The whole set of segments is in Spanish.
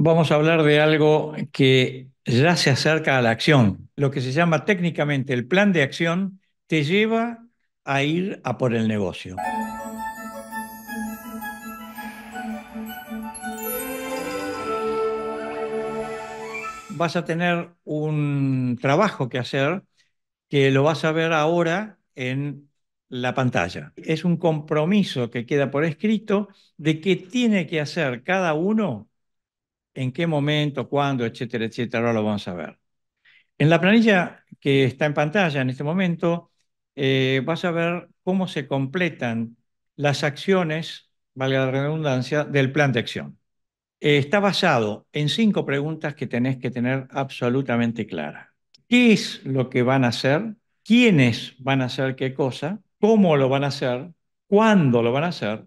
vamos a hablar de algo que ya se acerca a la acción. Lo que se llama técnicamente el plan de acción te lleva a ir a por el negocio. Vas a tener un trabajo que hacer que lo vas a ver ahora en la pantalla. Es un compromiso que queda por escrito de qué tiene que hacer cada uno en qué momento, cuándo, etcétera, etcétera, ahora lo vamos a ver. En la planilla que está en pantalla en este momento, eh, vas a ver cómo se completan las acciones, valga la redundancia, del plan de acción. Eh, está basado en cinco preguntas que tenés que tener absolutamente claras. ¿Qué es lo que van a hacer? ¿Quiénes van a hacer qué cosa? ¿Cómo lo van a hacer? ¿Cuándo lo van a hacer?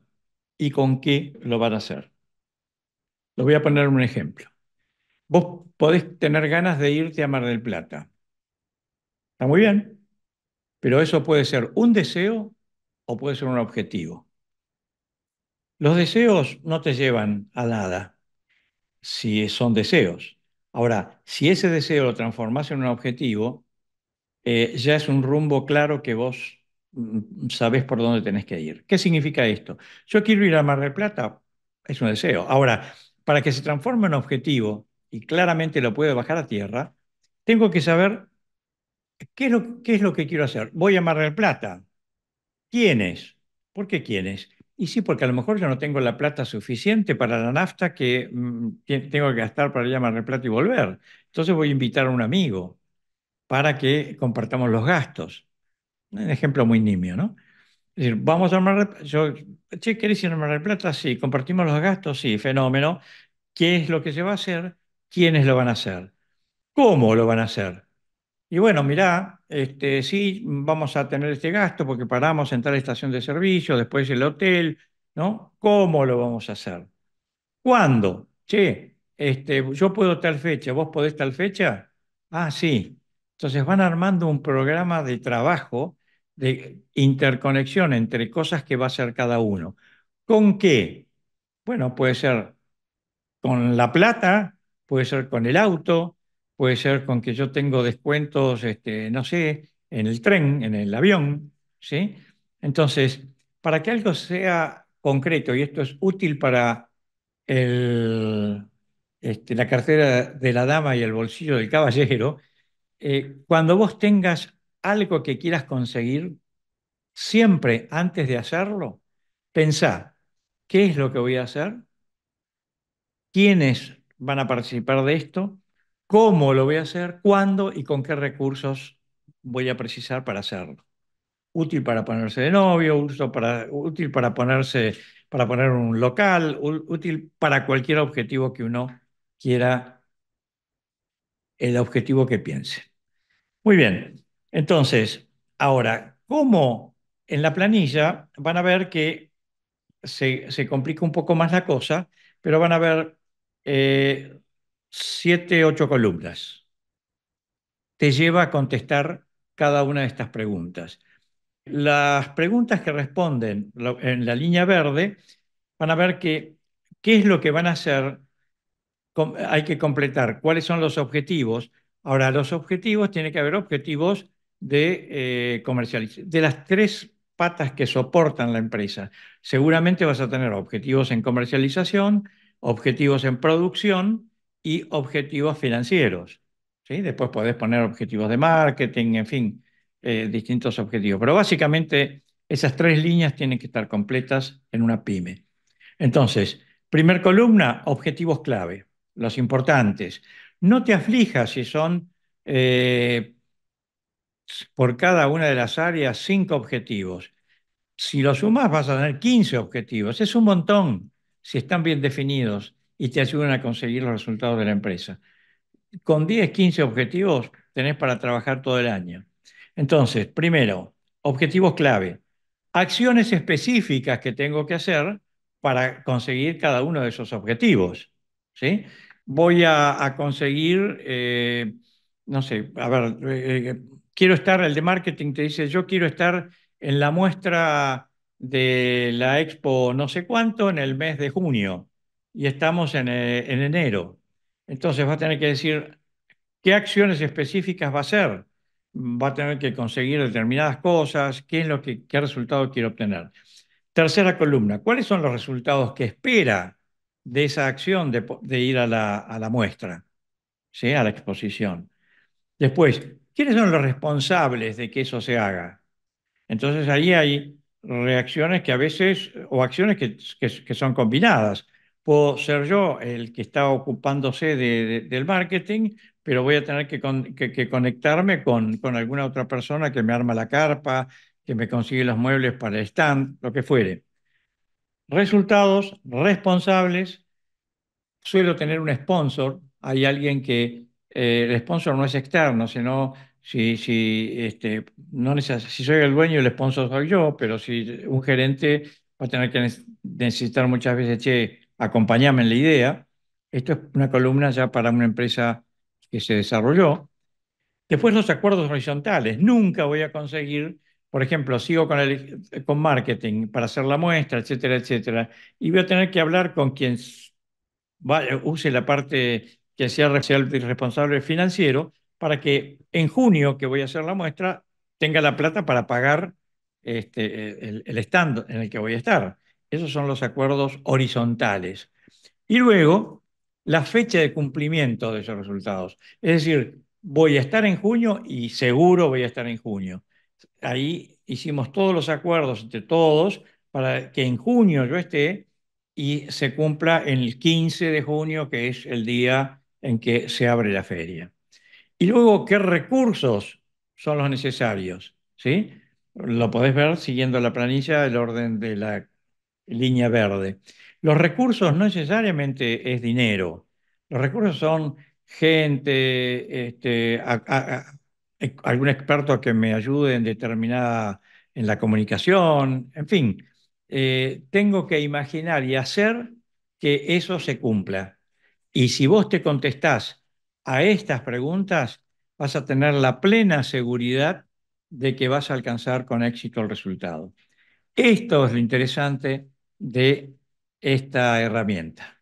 ¿Y con qué lo van a hacer? voy a poner un ejemplo. Vos podés tener ganas de irte a Mar del Plata. Está muy bien, pero eso puede ser un deseo o puede ser un objetivo. Los deseos no te llevan a nada si son deseos. Ahora, si ese deseo lo transformas en un objetivo, eh, ya es un rumbo claro que vos mm, sabés por dónde tenés que ir. ¿Qué significa esto? Yo quiero ir a Mar del Plata, es un deseo. Ahora, para que se transforme en objetivo y claramente lo puede bajar a tierra, tengo que saber qué es lo, qué es lo que quiero hacer. Voy a Mar del Plata. ¿Quiénes? ¿Por qué quiénes? Y sí, porque a lo mejor yo no tengo la plata suficiente para la nafta que mm, tengo que gastar para llamar a Plata y volver. Entonces voy a invitar a un amigo para que compartamos los gastos. Un ejemplo muy nimio, ¿no? decir, vamos a armar Yo, che, ¿querés ir a Plata? Sí. ¿Compartimos los gastos? Sí. Fenómeno. ¿Qué es lo que se va a hacer? ¿Quiénes lo van a hacer? ¿Cómo lo van a hacer? Y bueno, mirá, este, sí, vamos a tener este gasto porque paramos en tal estación de servicio, después el hotel, ¿no? ¿Cómo lo vamos a hacer? ¿Cuándo? Che, este, yo puedo tal fecha, vos podés tal fecha. Ah, sí. Entonces van armando un programa de trabajo de interconexión entre cosas que va a hacer cada uno. ¿Con qué? Bueno, puede ser con la plata, puede ser con el auto, puede ser con que yo tengo descuentos, este, no sé, en el tren, en el avión, ¿sí? Entonces, para que algo sea concreto, y esto es útil para el, este, la cartera de la dama y el bolsillo del caballero, eh, cuando vos tengas algo que quieras conseguir, siempre antes de hacerlo, pensá, ¿qué es lo que voy a hacer? ¿Quiénes van a participar de esto? ¿Cómo lo voy a hacer? ¿Cuándo? ¿Y con qué recursos voy a precisar para hacerlo? Útil para ponerse de novio, para, útil para ponerse para poner un local, útil para cualquier objetivo que uno quiera, el objetivo que piense. Muy bien, entonces, ahora, ¿cómo en la planilla van a ver que se, complica un poco más la cosa, pero van a ver eh, siete, ocho columnas. Te lleva a contestar cada una de estas preguntas. Las preguntas que responden en la línea verde van a ver que, qué es lo que van a hacer, hay que completar, cuáles son los objetivos. Ahora, los objetivos, tiene que haber objetivos de eh, de las tres patas que soportan la empresa. Seguramente vas a tener objetivos en comercialización, objetivos en producción y objetivos financieros. ¿sí? Después podés poner objetivos de marketing, en fin, eh, distintos objetivos. Pero básicamente esas tres líneas tienen que estar completas en una pyme. Entonces, primer columna, objetivos clave, los importantes. No te aflijas si son eh, por cada una de las áreas cinco objetivos. Si lo sumas vas a tener 15 objetivos. Es un montón si están bien definidos y te ayudan a conseguir los resultados de la empresa. Con 10, 15 objetivos tenés para trabajar todo el año. Entonces, primero, objetivos clave. Acciones específicas que tengo que hacer para conseguir cada uno de esos objetivos. ¿sí? Voy a, conseguir, eh, no sé, a ver, eh, eh, quiero estar, el de marketing te dice, yo quiero estar en la muestra de la expo no sé cuánto en el mes de junio y estamos eh, en, enero. Entonces va a tener que decir qué acciones específicas va a hacer. Va a tener que conseguir determinadas cosas, qué es lo que qué resultado quiere obtener. Tercera columna, ¿cuáles son los resultados que espera de esa acción de, ir a la, a la muestra, ¿sí? a la exposición? Después, ¿Quiénes son los responsables de que eso se haga? Entonces ahí hay reacciones que a veces, o acciones que, son combinadas. Puedo ser yo el que está ocupándose del marketing, pero voy a tener que, que conectarme con, con, alguna otra persona que me arma la carpa, que me consigue los muebles para el stand, lo que fuere. Resultados responsables. Suelo tener un sponsor, hay alguien que eh, el sponsor no es externo, sino si, si, este, no si soy el dueño, el sponsor soy yo, pero si un gerente va a tener que necesitar muchas veces, che, acompáñame en la idea. Esto es una columna ya para una empresa que se desarrolló. Después los acuerdos horizontales. Nunca voy a conseguir, por ejemplo, sigo con, el, con marketing para hacer la muestra, etcétera, etcétera. Y voy a tener que hablar con quien use la parte que sea, responsable financiero, para que en junio, que voy a hacer la muestra, tenga la plata para pagar este, el, el stand en el que voy a estar. Esos son los acuerdos horizontales. Y luego, la fecha de cumplimiento de esos resultados. Es decir, voy a estar en junio y seguro voy a estar en junio. Ahí hicimos todos los acuerdos entre todos para que en junio yo esté y se cumpla el 15 de junio, que es el día en que se abre la feria. Y luego, ¿qué recursos son los necesarios? ¿Sí? Lo podés ver siguiendo la planilla el orden de la línea verde. Los recursos no necesariamente es dinero. Los recursos son gente, este, algún experto que me ayude en determinada, en la comunicación, en fin. Eh, tengo que imaginar y hacer que eso se cumpla. Y si vos te contestás a estas preguntas, vas a tener la plena seguridad de que vas a alcanzar con éxito el resultado. Esto es lo interesante de esta herramienta.